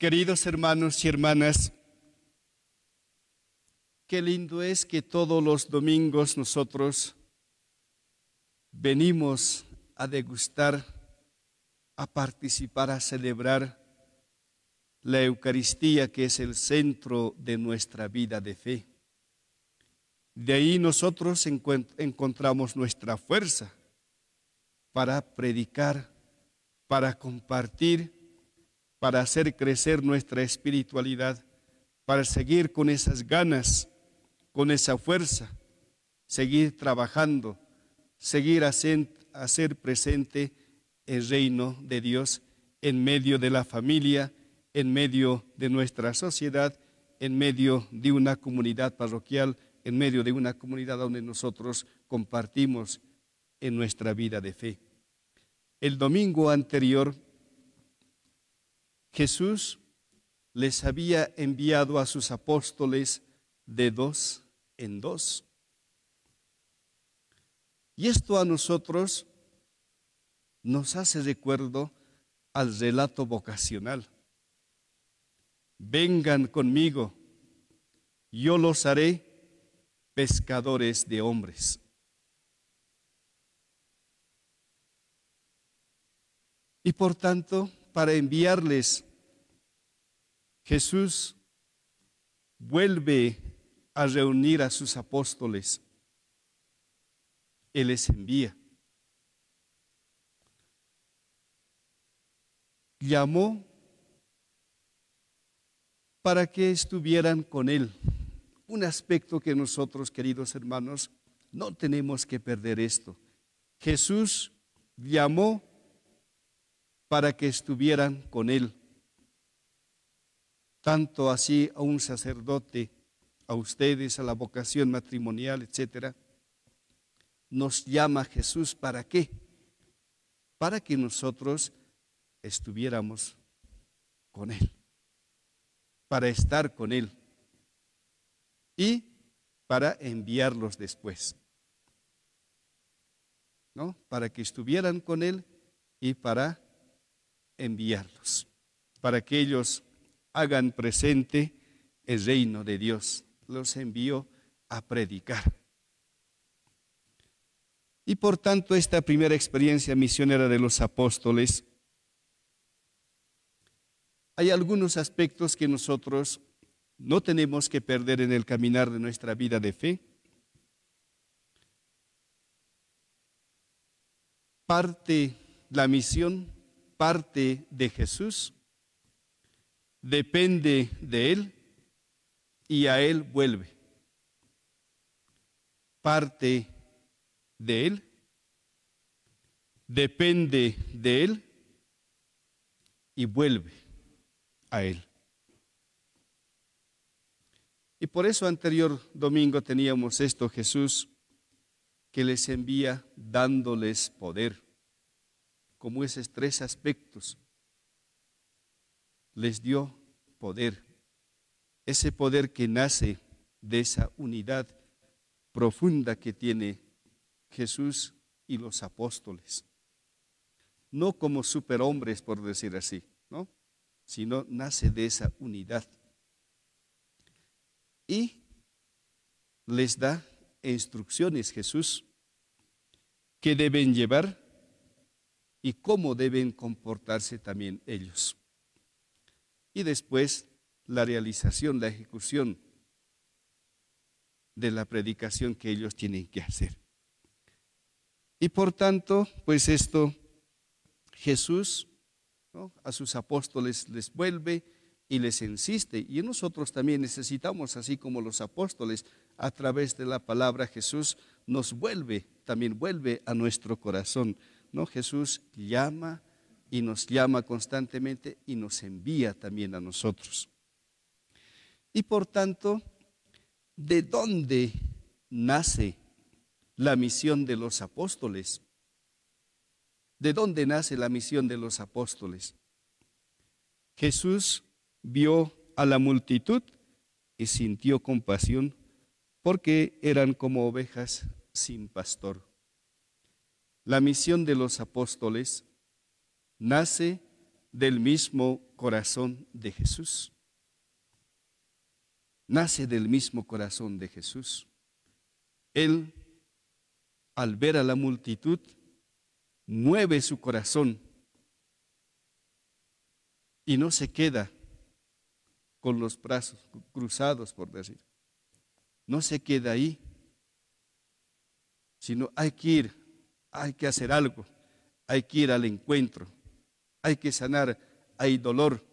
Queridos hermanos y hermanas, qué lindo es que todos los domingos nosotros venimos a degustar, a participar, a celebrar la Eucaristía que es el centro de nuestra vida de fe. De ahí nosotros encontramos nuestra fuerza para predicar, para compartir, para hacer crecer nuestra espiritualidad, para seguir con esas ganas, con esa fuerza, seguir trabajando, seguir hacer presente el reino de Dios en medio de la familia, en medio de nuestra sociedad, en medio de una comunidad parroquial, en medio de una comunidad donde nosotros compartimos en nuestra vida de fe. El domingo anterior Jesús les había enviado a sus apóstoles de dos en dos. Y esto a nosotros nos hace recuerdo al relato vocacional. Vengan conmigo, yo los haré pescadores de hombres. Y por tanto, para enviarles. Jesús vuelve a reunir a sus apóstoles. Él les envía. Llamó para que estuvieran con Él. Un aspecto que nosotros, queridos hermanos, no tenemos que perder esto. Jesús llamó para que estuvieran con él. Tanto así a un sacerdote, a ustedes, a la vocación matrimonial, etc., nos llama Jesús para qué? Para que nosotros estuviéramos con Él, para estar con Él y para enviarlos después. ¿No? Para que estuvieran con Él y para enviarlos, para que ellos hagan presente el reino de Dios. Los envió a predicar. Y por tanto, esta primera experiencia misionera de los apóstoles, hay algunos aspectos que nosotros no tenemos que perder en el caminar de nuestra vida de fe. Parte la misión parte de Jesús, depende de Él y a Él vuelve. Parte de Él, depende de Él y vuelve a Él. Y por eso anterior domingo teníamos esto, Jesús, que les envía dándoles poder como esos tres aspectos, les dio poder, ese poder que nace de esa unidad profunda que tiene Jesús y los apóstoles. No como superhombres, por decir así, ¿no? sino nace de esa unidad. Y les da instrucciones Jesús que deben llevar y cómo deben comportarse también ellos. Y después la realización, la ejecución de la predicación que ellos tienen que hacer. Y por tanto, pues esto Jesús a sus apóstoles les vuelve y les insiste. Y nosotros también necesitamos, así como los apóstoles, a través de la palabra Jesús nos vuelve, también vuelve a nuestro corazón Jesús llama y nos llama constantemente y nos envía también a nosotros. Y por tanto, ¿de dónde nace la misión de los apóstoles? ¿De dónde nace la misión de los apóstoles? Jesús vio a la multitud y sintió compasión porque eran como ovejas sin pastor la misión de los apóstoles nace del mismo corazón de Jesús. Nace del mismo corazón de Jesús. Él, al ver a la multitud, mueve su corazón y no se queda con los brazos cruzados, por decir. No se queda ahí, sino hay que ir hay que hacer algo, hay que ir al encuentro, hay que sanar, hay dolor.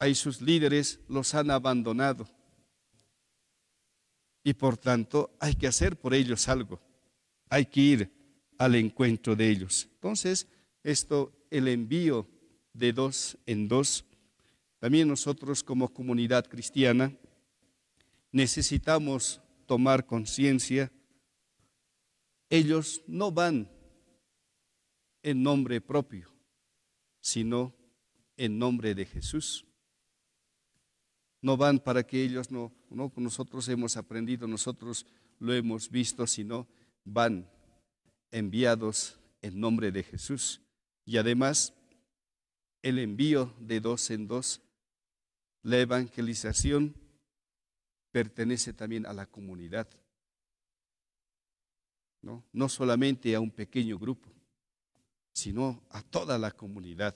Hay sus líderes los han abandonado. Y por tanto hay que hacer por ellos algo, hay que ir al encuentro de ellos. Entonces, esto, el envío de dos en dos, también nosotros como comunidad cristiana necesitamos tomar conciencia ellos no van en nombre propio, sino en nombre de Jesús. No van para que ellos no, no nosotros hemos aprendido, nosotros lo hemos visto, sino van enviados en nombre de Jesús. Y además, el envío de dos en dos, la evangelización pertenece también a la comunidad. ¿no? solamente a un pequeño grupo, sino a toda la comunidad.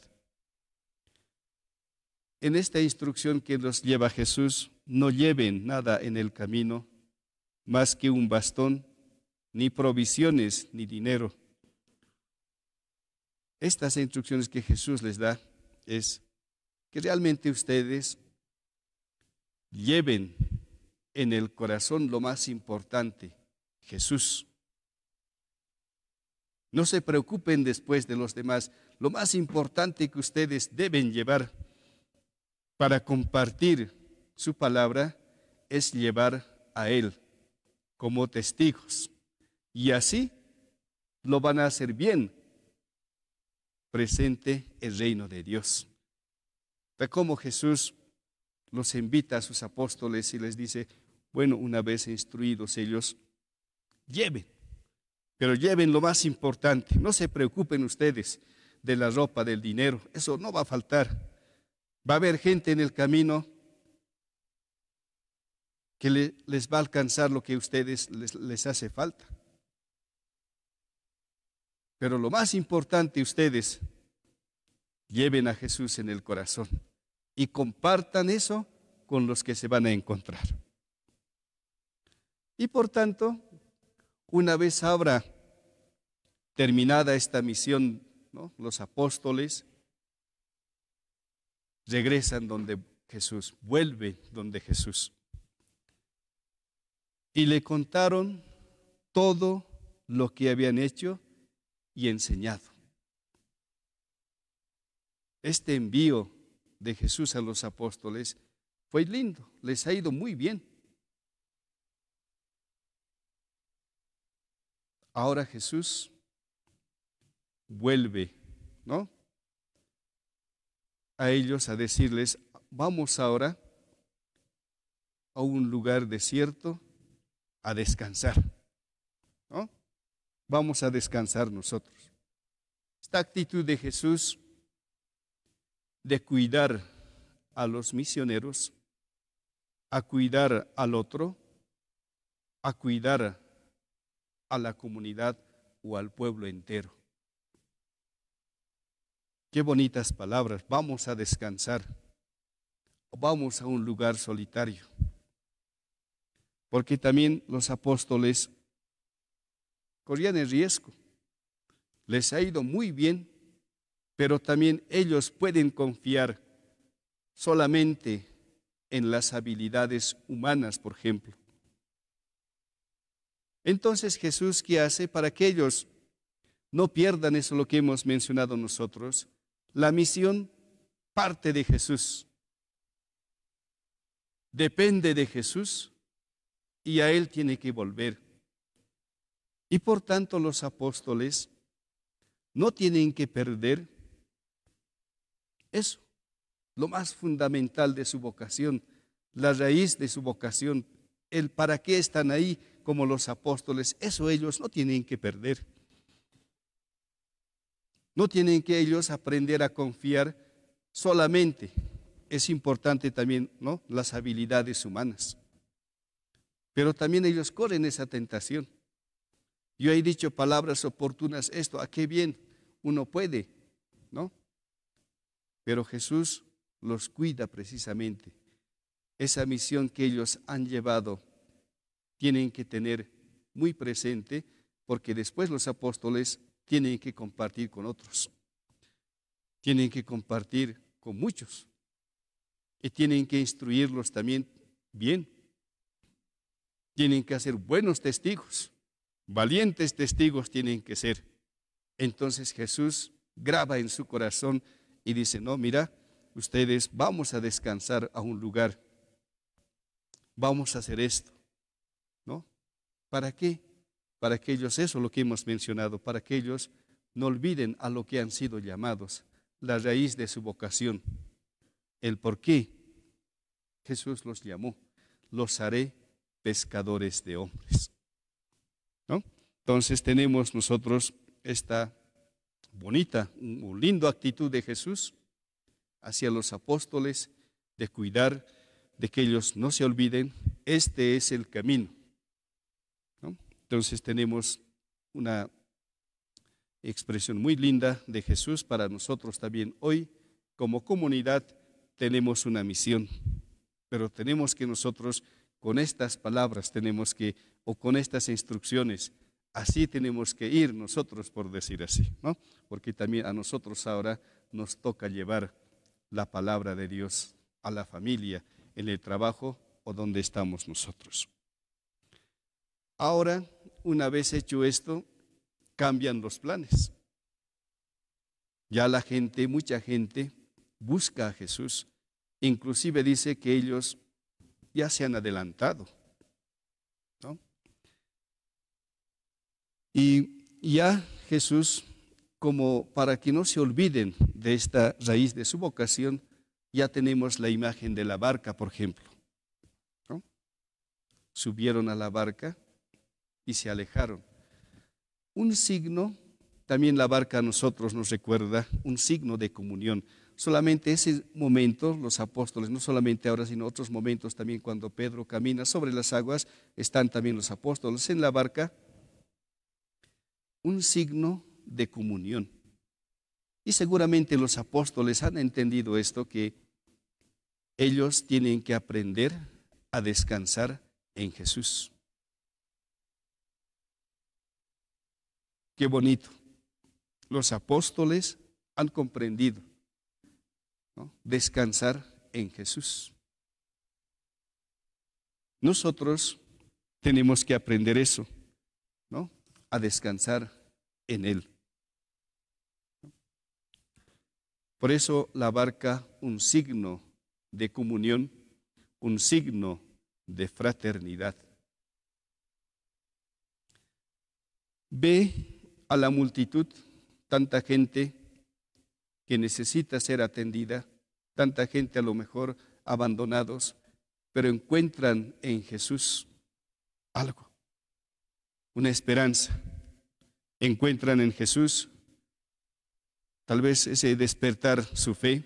En esta instrucción que nos lleva Jesús, no lleven nada en el camino más que un bastón, ni provisiones, ni dinero. Estas instrucciones que Jesús les da es que realmente ustedes lleven en el corazón lo más importante, Jesús. No se preocupen después de los demás. Lo más importante que ustedes deben llevar para compartir su palabra es llevar a Él como testigos. Y así lo van a hacer bien presente el reino de Dios. Ve cómo Jesús los invita a sus apóstoles y les dice, bueno, una vez instruidos ellos, lleven pero lleven lo más importante. No se preocupen ustedes de la ropa, del dinero. Eso no va a faltar. Va a haber gente en el camino que les va a alcanzar lo que a ustedes les hace falta. Pero lo más importante ustedes, lleven a Jesús en el corazón y compartan eso con los que se van a encontrar. Y por tanto, una vez habrá terminada esta misión, los apóstoles regresan donde Jesús, vuelve donde Jesús. Y le contaron todo lo que habían hecho y enseñado. Este envío de Jesús a los apóstoles fue lindo, les ha ido muy bien. Ahora Jesús vuelve, ¿no? A ellos a decirles, vamos ahora a un lugar desierto a descansar, ¿no? Vamos a descansar nosotros. Esta actitud de Jesús de cuidar a los misioneros, a cuidar al otro, a cuidar a la comunidad o al pueblo entero. Qué bonitas palabras. Vamos a descansar. Vamos a un lugar solitario. Porque también los apóstoles corrían el riesgo. Les ha ido muy bien, pero también ellos pueden confiar solamente en las habilidades humanas, por ejemplo. Entonces Jesús, ¿qué hace para que ellos no pierdan eso lo que hemos mencionado nosotros? La misión parte de Jesús, depende de Jesús y a Él tiene que volver. Y por tanto los apóstoles no tienen que perder eso, lo más fundamental de su vocación, la raíz de su vocación, el para qué están ahí, como los apóstoles. Eso ellos no tienen que perder. No tienen que ellos aprender a confiar solamente. Es importante también, ¿no? Las habilidades humanas. Pero también ellos corren esa tentación. Yo he dicho palabras oportunas, esto, a qué bien uno puede, ¿no? Pero Jesús los cuida precisamente. Esa misión que ellos han llevado tienen que tener muy presente porque después los apóstoles tienen que compartir con otros, tienen que compartir con muchos y tienen que instruirlos también bien, tienen que hacer buenos testigos, valientes testigos tienen que ser. Entonces Jesús graba en su corazón y dice, no, mira, ustedes vamos a descansar a un lugar, vamos a hacer esto, ¿Para qué? Para que ellos, eso es lo que hemos mencionado, para que ellos no olviden a lo que han sido llamados, la raíz de su vocación, el por qué Jesús los llamó. Los haré pescadores de hombres. Entonces tenemos nosotros esta bonita, un lindo actitud de Jesús hacia los apóstoles de cuidar de que ellos no se olviden, este es el camino. Entonces tenemos una expresión muy linda de Jesús para nosotros también hoy. Como comunidad tenemos una misión, pero tenemos que nosotros con estas palabras tenemos que, o con estas instrucciones, así tenemos que ir nosotros, por decir así, ¿no? Porque también a nosotros ahora nos toca llevar la palabra de Dios a la familia, en el trabajo o donde estamos nosotros. Ahora una vez hecho esto, cambian los planes. Ya la gente, mucha gente, busca a Jesús. Inclusive dice que ellos ya se han adelantado. Y ya Jesús, como para que no se olviden de esta raíz de su vocación, ya tenemos la imagen de la barca, por ejemplo. Subieron a la barca y se alejaron. Un signo, también la barca a nosotros nos recuerda, un signo de comunión. Solamente ese momento, los apóstoles, no solamente ahora, sino otros momentos también cuando Pedro camina sobre las aguas, están también los apóstoles en la barca. Un signo de comunión. Y seguramente los apóstoles han entendido esto, que ellos tienen que aprender a descansar en Jesús. Qué bonito. Los apóstoles han comprendido descansar en Jesús. Nosotros tenemos que aprender eso, ¿no? A descansar en Él. Por eso la barca, un signo de comunión, un signo de fraternidad. Ve a la multitud, tanta gente que necesita ser atendida, tanta gente a lo mejor abandonados, pero encuentran en Jesús algo, una esperanza. Encuentran en Jesús tal vez ese despertar su fe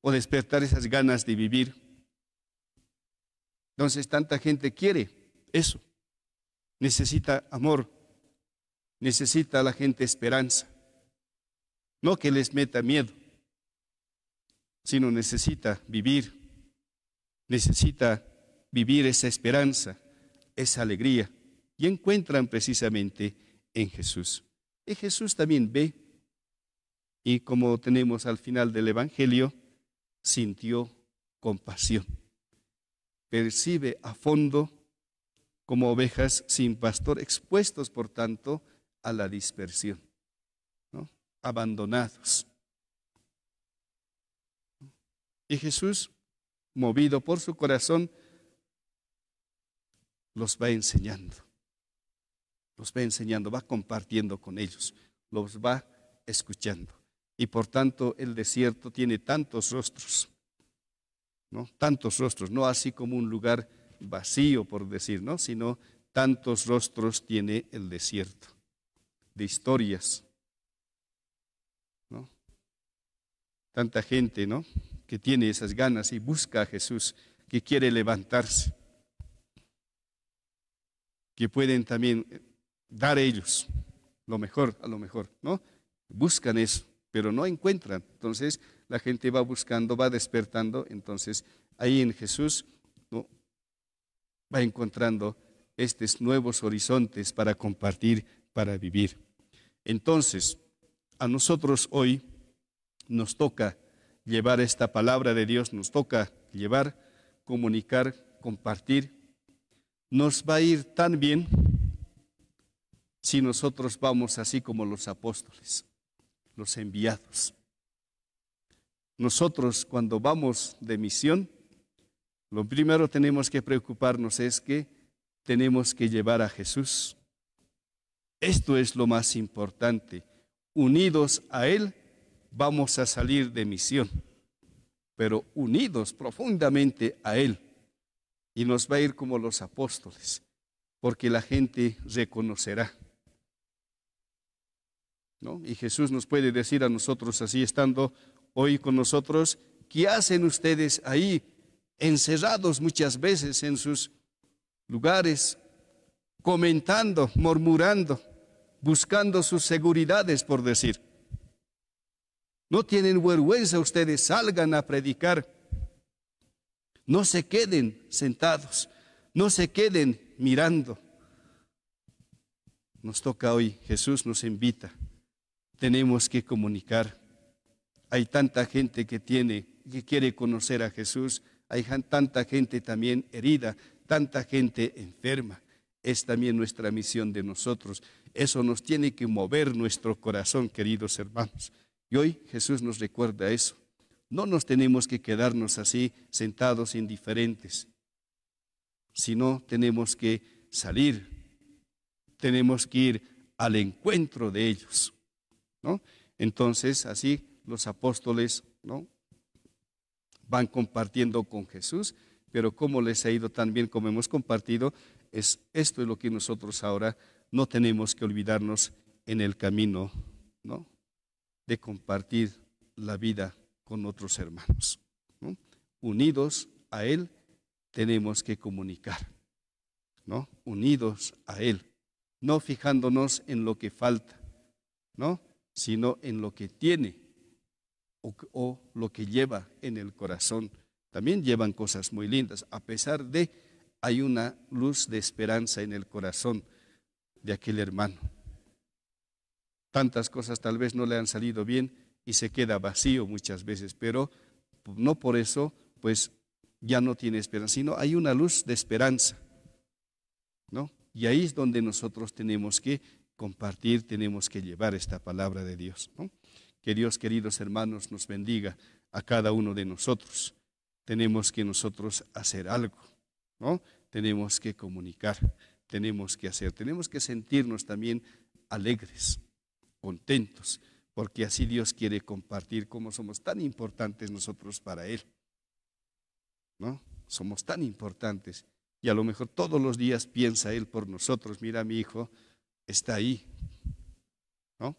o despertar esas ganas de vivir. Entonces tanta gente quiere eso, necesita amor, Necesita la gente esperanza. No que les meta miedo, sino necesita vivir. Necesita vivir esa esperanza, esa alegría. Y encuentran precisamente en Jesús. Y Jesús también ve, y como tenemos al final del Evangelio, sintió compasión. Percibe a fondo como ovejas sin pastor, expuestos por tanto a la dispersión, abandonados. Y Jesús, movido por su corazón, los va enseñando, los va enseñando, va compartiendo con ellos, los va escuchando. Y por tanto el desierto tiene tantos rostros, ¿no? Tantos rostros, no así como un lugar vacío, por decir, ¿no? Sino tantos rostros tiene el desierto de historias. ¿no? Tanta gente ¿no? que tiene esas ganas y busca a Jesús, que quiere levantarse, que pueden también dar ellos lo mejor, a lo mejor, ¿no? Buscan eso, pero no encuentran. Entonces la gente va buscando, va despertando, entonces ahí en Jesús ¿no? va encontrando estos nuevos horizontes para compartir, para vivir. Entonces, a nosotros hoy nos toca llevar esta palabra de Dios, nos toca llevar, comunicar, compartir. Nos va a ir tan bien si nosotros vamos así como los apóstoles, los enviados. Nosotros cuando vamos de misión, lo primero tenemos que preocuparnos es que tenemos que llevar a Jesús esto es lo más importante. Unidos a Él vamos a salir de misión, pero unidos profundamente a Él. Y nos va a ir como los apóstoles, porque la gente reconocerá. Y Jesús nos puede decir a nosotros, así estando hoy con nosotros, ¿qué hacen ustedes ahí, encerrados muchas veces en sus lugares, comentando, murmurando? buscando sus seguridades, por decir. No tienen vergüenza ustedes, salgan a predicar. No se queden sentados, no se queden mirando. Nos toca hoy, Jesús nos invita. Tenemos que comunicar. Hay tanta gente que tiene, que quiere conocer a Jesús. Hay tanta gente también herida, tanta gente enferma. Es también nuestra misión de nosotros eso nos tiene que mover nuestro corazón, queridos hermanos. Y hoy Jesús nos recuerda eso. No nos tenemos que quedarnos así sentados indiferentes, sino tenemos que salir, tenemos que ir al encuentro de ellos. ¿no? Entonces, así los apóstoles ¿no? van compartiendo con Jesús, pero como les ha ido tan bien como hemos compartido, es, esto es lo que nosotros ahora no tenemos que olvidarnos en el camino, ¿no? De compartir la vida con otros hermanos. Unidos a Él tenemos que comunicar, ¿no? Unidos a Él, no fijándonos en lo que falta, ¿no? Sino en lo que tiene o lo que lleva en el corazón. También llevan cosas muy lindas, a pesar de hay una luz de esperanza en el corazón de aquel hermano. Tantas cosas tal vez no le han salido bien y se queda vacío muchas veces, pero no por eso, pues ya no tiene esperanza, sino hay una luz de esperanza, ¿no? Y ahí es donde nosotros tenemos que compartir, tenemos que llevar esta palabra de Dios, Que Dios, queridos hermanos, nos bendiga a cada uno de nosotros. Tenemos que nosotros hacer algo, ¿no? Tenemos que comunicar tenemos que hacer. Tenemos que sentirnos también alegres, contentos, porque así Dios quiere compartir cómo somos tan importantes nosotros para Él. ¿No? Somos tan importantes. Y a lo mejor todos los días piensa Él por nosotros, mira mi hijo, está ahí. ¿No?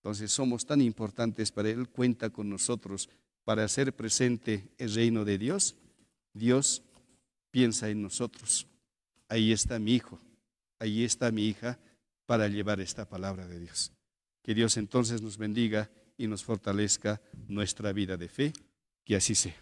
Entonces somos tan importantes para Él, cuenta con nosotros para hacer presente el reino de Dios. Dios piensa en nosotros. Ahí está mi hijo. Ahí está mi hija para llevar esta palabra de Dios. Que Dios entonces nos bendiga y nos fortalezca nuestra vida de fe, que así sea.